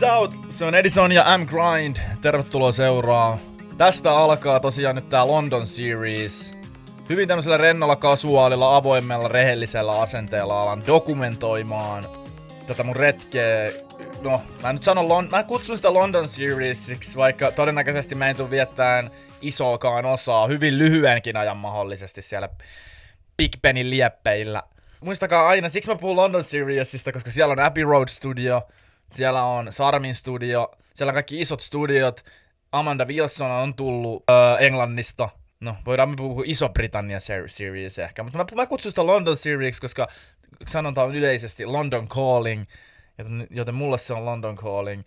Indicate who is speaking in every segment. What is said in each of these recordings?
Speaker 1: Peace out! Se on Edison ja M Grind. Tervetuloa seuraa. Tästä alkaa tosiaan nyt tää London Series. Hyvin tämmöisellä rennolla, kasuaalilla, avoimella, rehellisellä asenteella alan dokumentoimaan tätä mun retkeä. No, mä nyt sanon, Lon- mä kutsun sitä London Seriesiksi, vaikka todennäköisesti mä en tuu viettään isoakaan osaa, hyvin lyhyenkin ajan mahdollisesti siellä Big Benin lieppeillä. Muistakaa aina, siksi mä puhun London Seriesista, koska siellä on Abbey Road Studio, siellä on Sarmin studio, siellä on kaikki isot studiot, Amanda Wilson on tullut öö, Englannista, no voidaan me puhua Iso-Britannia series ehkä, mutta mä, mä kutsun sitä London series, koska sanonta on yleisesti London Calling, joten, joten mulle se on London Calling.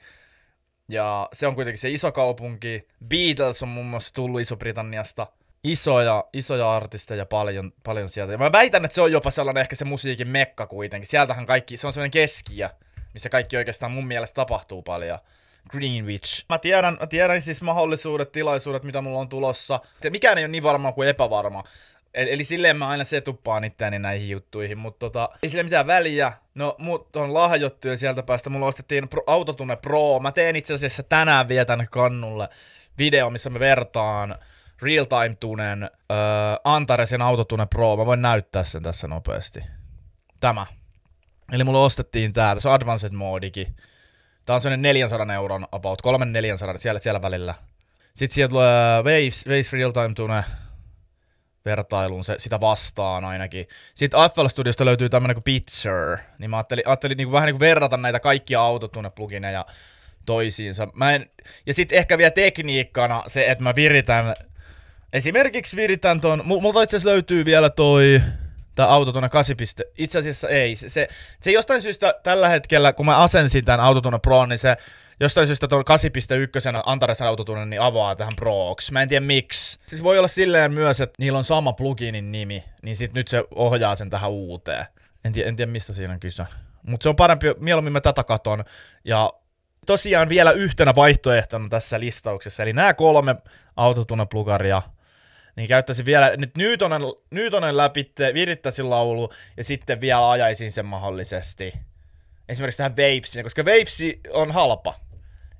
Speaker 1: Ja se on kuitenkin se iso kaupunki. Beatles on muun muassa tullut Iso-Britanniasta. Isoja, isoja artisteja paljon, paljon sieltä. Ja mä väitän, että se on jopa sellainen ehkä se musiikin mekka kuitenkin. Sieltähän kaikki, se on sellainen keskiä missä kaikki oikeastaan mun mielestä tapahtuu paljon. Greenwich. Mä tiedän, mä tiedän siis mahdollisuudet, tilaisuudet, mitä mulla on tulossa. Mikään ei ole niin varma kuin epävarma. Eli, eli silleen mä aina setuppaan itseäni näihin juttuihin, mutta tota, ei sille mitään väliä. No, mut on lahjottu ja sieltä päästä mulla ostettiin pro, Autotune Pro. Mä teen itse asiassa tänään vietän kannulle video, missä me vertaan Real Time Tunen öö, Antaresin Autotune Pro. Mä voin näyttää sen tässä nopeasti. Tämä. Eli mulle ostettiin tää, tässä on Advanced Modikin. Tää on sellainen 400 euron about, 3-400, siellä, siellä välillä. Sitten sieltä tulee Waves, Waves Real Time Tune vertailuun se, sitä vastaan ainakin. Sitten FL Studiosta löytyy tämmönen kuin Pitcher, niin mä ajattelin, ajattelin niin kuin vähän niin kuin verrata näitä kaikkia autotune-plugineja toisiinsa. Mä en, ja sitten ehkä vielä tekniikkana se, että mä viritän, esimerkiksi viritän ton, mulla itse asiassa löytyy vielä toi, tämä auto tuonne 8 piste. Itse asiassa ei. Se, se, se, jostain syystä tällä hetkellä, kun mä asensin tämän auto tuonne Proon, niin se jostain syystä tuon 8.1 Antares autotunnen niin avaa tähän Prooks. Mä en tiedä miksi. Siis voi olla silleen myös, että niillä on sama pluginin nimi, niin sit nyt se ohjaa sen tähän uuteen. En tiedä, en tiedä mistä siinä on kyse. Mutta se on parempi, mieluummin mä tätä katon. Ja tosiaan vielä yhtenä vaihtoehtona tässä listauksessa, eli nämä kolme plugaria niin käyttäisin vielä nyt Newtonen, Newtonen läpi, virittäisin laulu ja sitten vielä ajaisin sen mahdollisesti. Esimerkiksi tähän Wavesiin, koska wavesi on halpa.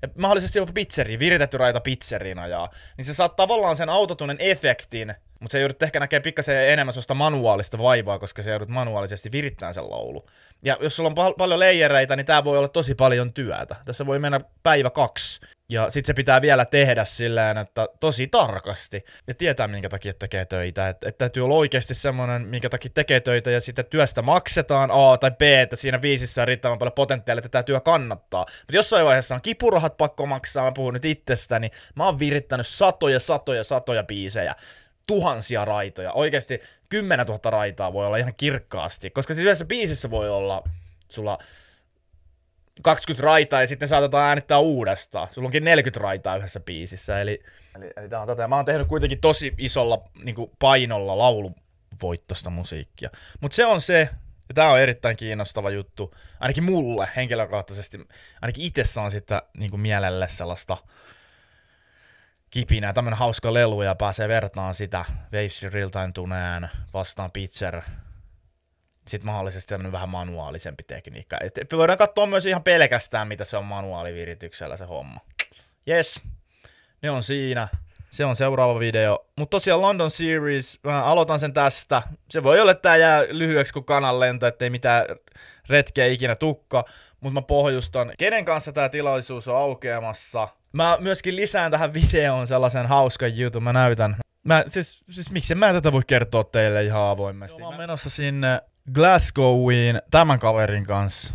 Speaker 1: Ja mahdollisesti jopa pizzeri, viritetty raita pizzeriin ajaa. Niin se saa tavallaan sen autotunen efektin, mutta se joudut ehkä näkemään pikkasen enemmän sellaista manuaalista vaivaa, koska se joudut manuaalisesti virittämään sen laulu. Ja jos sulla on pal- paljon leijereitä, niin tämä voi olla tosi paljon työtä. Tässä voi mennä päivä kaksi. Ja sit se pitää vielä tehdä silleen, että tosi tarkasti. Ja tietää, minkä takia tekee töitä. Että et täytyy olla oikeasti semmoinen, minkä takia tekee töitä ja sitten työstä maksetaan A tai B, että siinä viisissä on riittävän paljon potentiaalia, että tämä työ kannattaa. Mutta jossain vaiheessa on kipurahat pakko maksaa, mä puhun nyt itsestäni. Mä oon virittänyt satoja, satoja, satoja biisejä tuhansia raitoja. Oikeasti 10 000 raitaa voi olla ihan kirkkaasti, koska siis yhdessä biisissä voi olla sulla 20 raitaa ja sitten saatetaan äänittää uudestaan. Sulla onkin 40 raitaa yhdessä biisissä, eli, eli, eli tää on tätä. Mä oon tehnyt kuitenkin tosi isolla niin kuin painolla lauluvoittosta musiikkia. Mutta se on se, ja tämä on erittäin kiinnostava juttu, ainakin mulle henkilökohtaisesti, ainakin itse saan sitä niin kuin mielelle sellaista kipinä, tämmönen hauska lelu ja pääsee vertaan sitä Waves tuneen vastaan pitcher sitten mahdollisesti on vähän manuaalisempi tekniikka. Et voidaan katsoa myös ihan pelkästään, mitä se on manuaalivirityksellä se homma. Yes, ne on siinä. Se on seuraava video. Mutta tosiaan London Series, mä aloitan sen tästä. Se voi olla, että tämä jää lyhyeksi kuin lento, ettei mitään retkeä ikinä tukka. Mutta mä pohjustan, kenen kanssa tämä tilaisuus on aukeamassa – Mä myöskin lisään tähän videoon sellaisen hauskan jutun, mä näytän. Mä, siis, siis miksi mä tätä voi kertoa teille ihan avoimesti? Joo, mä oon menossa sinne Glasgowiin tämän kaverin kanssa.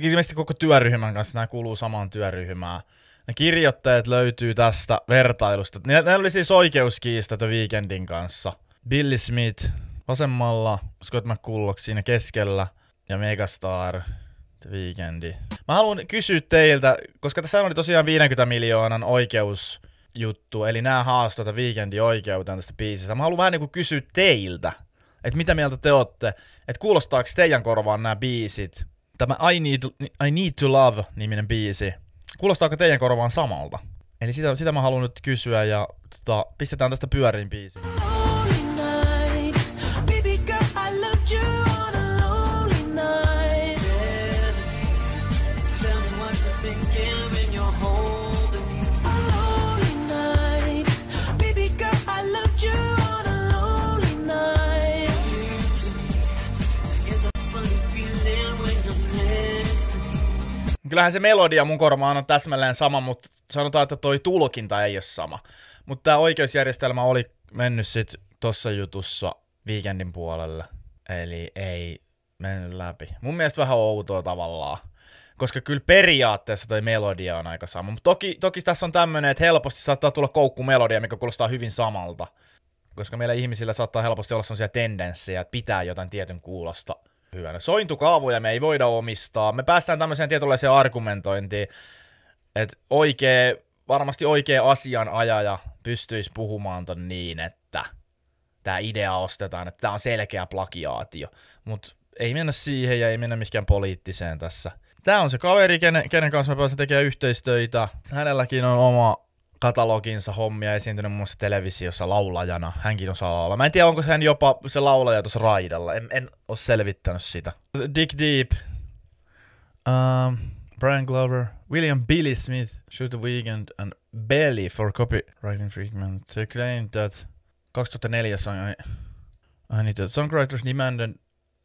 Speaker 1: Ilmeisesti koko työryhmän kanssa, nämä kuuluu samaan työryhmään. Ne kirjoittajat löytyy tästä vertailusta. Ne, ne oli siis oikeuskiista The Weekendin kanssa. Billy Smith vasemmalla, Scott McCulloch siinä keskellä ja Megastar Weekendi. Mä haluan kysyä teiltä, koska tässä oli tosiaan 50 miljoonan oikeus juttu, eli nämä ja viikendi oikeuteen tästä biisistä. Mä haluan vähän niinku kysyä teiltä, että mitä mieltä te ootte, että kuulostaako teidän korvaan nämä biisit, tämä I Need, I Need to Love-niminen biisi, kuulostaako teidän korvaan samalta? Eli sitä, sitä mä haluan nyt kysyä ja tota, pistetään tästä pyöriin biisiin. kyllähän se melodia mun korvaan on täsmälleen sama, mutta sanotaan, että toi tulkinta ei ole sama. Mutta tämä oikeusjärjestelmä oli mennyt sitten tuossa jutussa viikendin puolelle, eli ei mennyt läpi. Mun mielestä vähän outoa tavallaan koska kyllä periaatteessa toi melodia on aika sama. Mutta toki, toki tässä on tämmöinen, että helposti saattaa tulla koukku melodia, mikä kuulostaa hyvin samalta. Koska meillä ihmisillä saattaa helposti olla sellaisia tendenssejä, että pitää jotain tietyn kuulosta hyvänä. Sointukaavoja me ei voida omistaa. Me päästään tämmöiseen tietynlaiseen argumentointiin, että oikea, varmasti oikea asianajaja pystyisi puhumaan ton niin, että tämä idea ostetaan, että tämä on selkeä plagiaatio. Mutta ei mennä siihen ja ei mennä mihinkään poliittiseen tässä. Tämä on se kaveri, kenen, kenen kanssa mä pääsen tekemään yhteistöitä. Hänelläkin on oma kataloginsa hommia, esiintynyt muun muassa televisiossa laulajana. Hänkin osaa laulaa. Mä en tiedä, onko se hän jopa se laulaja tuossa raidalla. En, en ole selvittänyt sitä. Dick Deep, um, Brian Glover, William Billy Smith, Shoot the Weekend and Belly for copyright infringement. They claim that 2004 song I, I need that songwriters demanded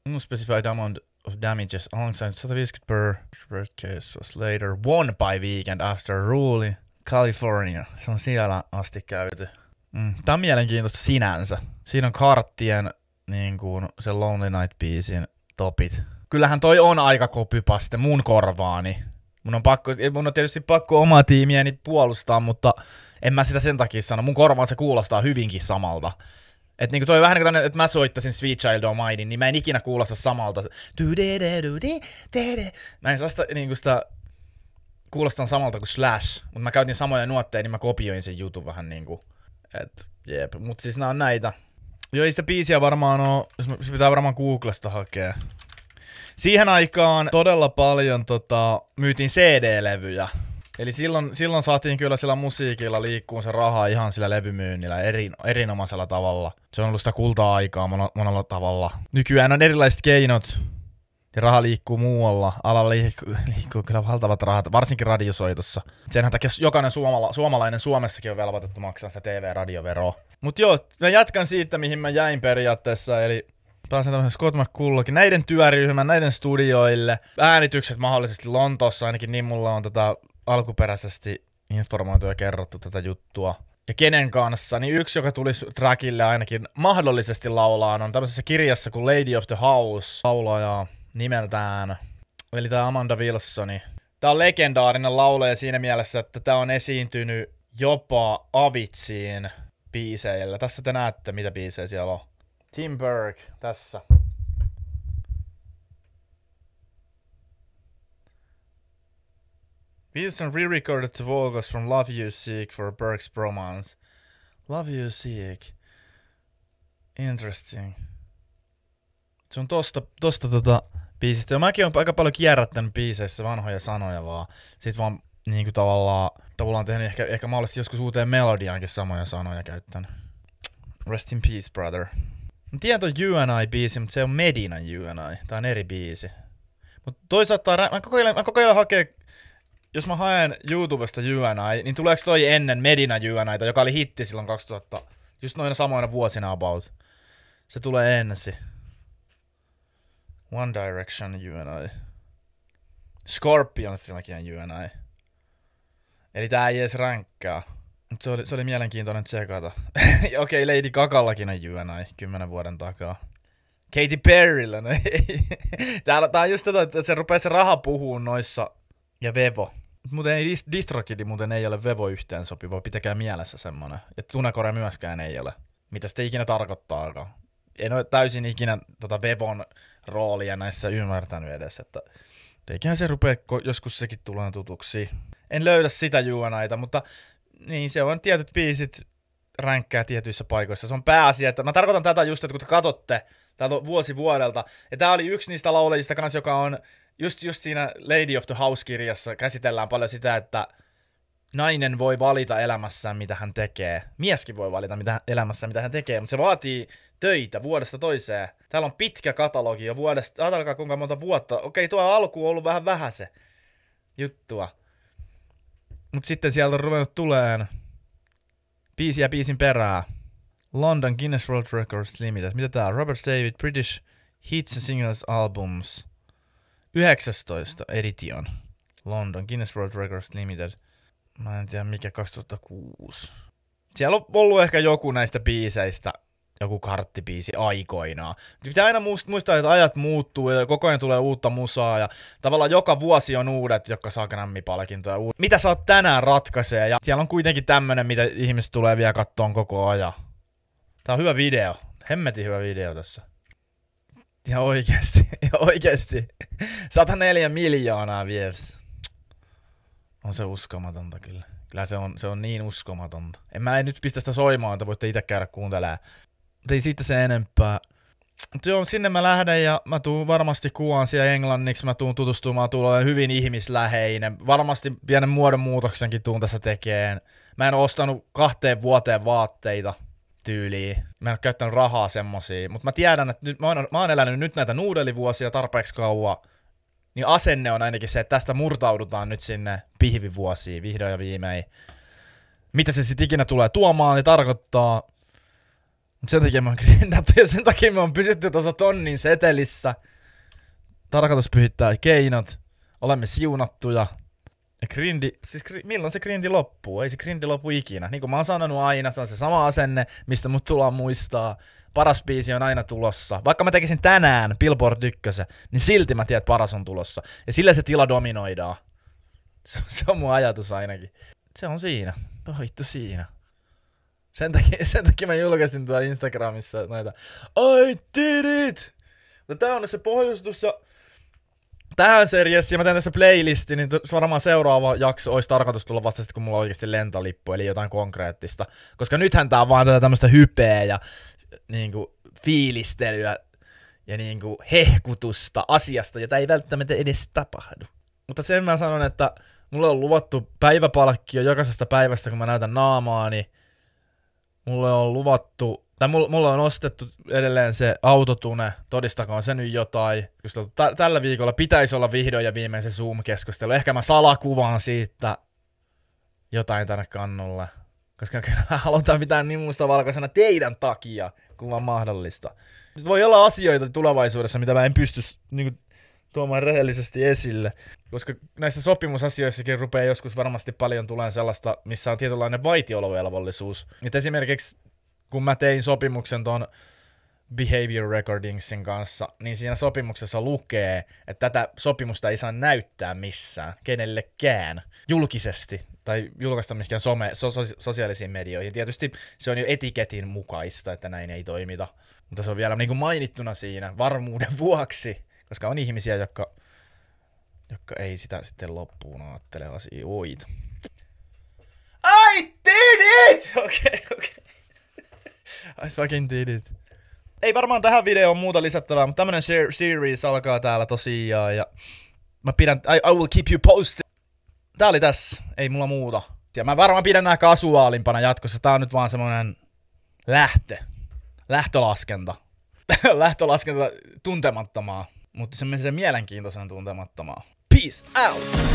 Speaker 1: unspecified amount of damages alongside 150 per case was later won by Weekend after ruling California. Se on siellä asti käyty. Mm. Tämä on mielenkiintoista sinänsä. Siinä on karttien niin kuin se Lonely Night-biisin topit. Kyllähän toi on aika kopypaste mun korvaani. Mun on, pakko, mun on tietysti pakko omaa tiimiäni puolustaa, mutta en mä sitä sen takia sano. Mun korvaan se kuulostaa hyvinkin samalta. Että niinku toi vähän niin kuin että mä soittasin Sweet Child O' Mine, niin mä en ikinä kuulosta samalta. Mä en saa sitä, niinku sitä kuulostan samalta kuin Slash, mutta mä käytin samoja nuotteja, niin mä kopioin sen jutun vähän niinku. Et, jep, mut siis nää on näitä. Joo, ei sitä biisiä varmaan oo, se pitää varmaan Googlesta hakea. Siihen aikaan todella paljon tota, myytiin CD-levyjä. Eli silloin, silloin saatiin kyllä sillä musiikilla liikkuun se rahaa ihan sillä levymyynnillä eri erinomaisella tavalla. Se on ollut sitä kulta aikaa monella, monella tavalla. Nykyään on erilaiset keinot ja raha liikkuu muualla. Alalla liikkuu, liikkuu kyllä valtavat rahat, varsinkin radiosoitossa. Senhän takia jokainen suomala, suomalainen Suomessakin on velvoitettu maksaa sitä TV-radioveroa. Mutta joo, mä jatkan siitä, mihin mä jäin periaatteessa, eli pääsen tämmöisen Scott McCullokin, näiden työryhmän, näiden studioille, äänitykset mahdollisesti Lontoossa, ainakin niin mulla on tätä tota alkuperäisesti informoitu ja kerrottu tätä juttua. Ja kenen kanssa, niin yksi, joka tulisi trackille ainakin mahdollisesti laulaan, on tämmöisessä kirjassa kuin Lady of the House laulajaa nimeltään. Eli tämä Amanda Wilsoni. Tämä on legendaarinen laulaja siinä mielessä, että tämä on esiintynyt jopa Avitsiin biiseillä. Tässä te näette, mitä biisejä siellä on. Tim Berg, tässä. Wilson re-recorded the vocals from Love You Seek for Berg's Bromance. Love You Seek. Interesting. Se on tosta, tosta tota biisistä. Ja mäkin olen aika paljon kierrättänyt biiseissä vanhoja sanoja vaan. Sitten vaan kuin niinku tavallaan, tavallaan tehnyt ehkä, ehkä mahdollisesti joskus uuteen melodiaankin samoja sanoja käyttänyt. Rest in peace, brother. Mä tiedän and UNI-biisi, mutta se on and UNI. Tää on eri biisi. Mutta toisaalta mä koko ajan, mä koko ajan hakee, jos mä haen YouTubesta UNI, niin tuleeko toi ennen Medina UNI, joka oli hitti silloin 2000, just noina samoina vuosina about. Se tulee ensin. One Direction, you and I. Scorpionsillakin on you and I. Eli tää ei edes rankkaa. Mut se oli, se oli mielenkiintoinen tsekata. Okei, okay, Lady Kakallakin on you and I, kymmenen vuoden takaa. Katy Perryllä, no ei. Täällä, tää on just tätä, että se rupeaa se raha puhuu noissa ja Vevo. Muuten ei, Distrokidi muuten ei ole Vevo yhteen sopiva, pitäkää mielessä semmonen. Ja Tunakore myöskään ei ole. Mitä sitä ikinä tarkoittaa? En ole täysin ikinä tota Vevon roolia näissä ymmärtänyt edes, että eiköhän se rupea joskus sekin tulee tutuksi. En löydä sitä juonaita, mutta niin se on tietyt biisit ränkkää tietyissä paikoissa. Se on pääasia, että mä tarkoitan tätä just, että kun te katsotte täältä vuosi vuodelta, ja tää oli yksi niistä laulajista kanssa, joka on just, just siinä Lady of the House-kirjassa käsitellään paljon sitä, että nainen voi valita elämässään, mitä hän tekee. Mieskin voi valita mitä, elämässään, mitä hän tekee, mutta se vaatii töitä vuodesta toiseen. Täällä on pitkä katalogi jo vuodesta, ajatelkaa kuinka monta vuotta. Okei, tuo alku on ollut vähän vähän se juttua. Mut sitten sieltä on ruvennut tuleen biisiä biisin perää. London Guinness World Records Limited. Mitä tää? Robert David British Hits and Singles Albums. 19 edition. London Guinness World Records Limited – mä en tiedä mikä 2006. Siellä on ollut ehkä joku näistä biiseistä, joku karttibiisi aikoinaan. Pitää aina muistaa, että ajat muuttuu ja koko ajan tulee uutta musaa ja tavallaan joka vuosi on uudet, jotka saa Grammy-palkintoja. Mitä sä oot tänään ratkaisee ja siellä on kuitenkin tämmönen, mitä ihmiset tulee vielä kattoon koko ajan. Tää on hyvä video. Hemmetin hyvä video tässä. Ihan oikeesti, ihan oikeesti. 104 miljoonaa views. On se uskomatonta kyllä. Kyllä se on, se on niin uskomatonta. En mä en nyt pistä sitä soimaan, että voitte itse käydä kuuntelemaan. Mutta ei siitä se enempää. Mutta joo, sinne mä lähden ja mä tuun varmasti kuvaan siellä englanniksi, mä tuun tutustumaan, tuun hyvin ihmisläheinen. Varmasti pienen muodonmuutoksenkin tuun tässä tekeen. Mä en ostanut kahteen vuoteen vaatteita tyyliin. Mä en ole käyttänyt rahaa semmosia. mutta mä tiedän, että nyt, mä, oon, mä oon elänyt nyt näitä nuudelivuosia tarpeeksi kauan, niin asenne on ainakin se, että tästä murtaudutaan nyt sinne pihvivuosiin vihdoin ja viimein. Mitä se sitten ikinä tulee tuomaan, niin tarkoittaa. Mutta sen takia me on grindattu ja sen takia me on pysytty tuossa tonnin setelissä. Tarkoitus pyhittää keinot. Olemme siunattuja. Grindi, siis gri, milloin se grindi loppuu? Ei se grindi lopu ikinä. Niin kuin mä oon sanonut aina, se on se sama asenne, mistä mut tullaan muistaa. Paras biisi on aina tulossa. Vaikka mä tekisin tänään Billboard 1, niin silti mä tiedän, että paras on tulossa. Ja sillä se tila dominoidaan. Se, se on mun ajatus ainakin. Se on siinä. Vittu siinä. Sen takia, sen takia mä julkaisin tuolla Instagramissa noita I did it! No tää on se pohjustus ja tähän seriössä ja mä teen tässä playlisti, niin varmaan seuraava jakso olisi tarkoitus tulla vasta sitten, kun mulla on oikeasti lentolippu, eli jotain konkreettista. Koska nythän tää on vaan tätä tämmöistä hypeä ja niin kuin, fiilistelyä ja niin kuin, hehkutusta asiasta, jota ei välttämättä edes tapahdu. Mutta sen mä sanon, että mulle on luvattu päiväpalkkio jokaisesta päivästä, kun mä näytän naamaani. Niin mulle on luvattu tai mulla, mulla on ostettu edelleen se autotune, todistakoon se nyt jotain. T- tota, tällä viikolla pitäisi olla vihdoin ja viimein se Zoom-keskustelu. Ehkä mä salakuvaan siitä jotain tänne kannulle. Koska kyllä halutaan pitää niin muusta valkoisena teidän takia, kun vaan mahdollista. Voi olla asioita tulevaisuudessa, mitä mä en pysty niin kuin, tuomaan rehellisesti esille. Koska näissä sopimusasioissakin rupeaa joskus varmasti paljon tulemaan sellaista, missä on tietynlainen vaitiolovelvollisuus. Et esimerkiksi kun mä tein sopimuksen ton Behavior Recordingsin kanssa, niin siinä sopimuksessa lukee, että tätä sopimusta ei saa näyttää missään, kenellekään, julkisesti tai julkaista mihinkään some, so, so, sosiaalisiin medioihin. Tietysti se on jo etiketin mukaista, että näin ei toimita, mutta se on vielä niin kuin mainittuna siinä varmuuden vuoksi, koska on ihmisiä, jotka, jotka ei sitä sitten loppuun ajattele asioita. I did it! Okei, okay, okei. Okay. I fucking did it. Ei varmaan tähän videoon muuta lisättävää, mutta tämmönen ser- series alkaa täällä tosiaan ja mä pidän, I, I will keep you posted. Tää oli tässä, ei mulla muuta. Ja mä varmaan pidän nää kasuaalimpana jatkossa, tää on nyt vaan semmonen lähtö. Lähtölaskenta. Lähtölaskenta tuntemattomaa, mutta semmoisen mielenkiintoisen tuntemattomaa. Peace out!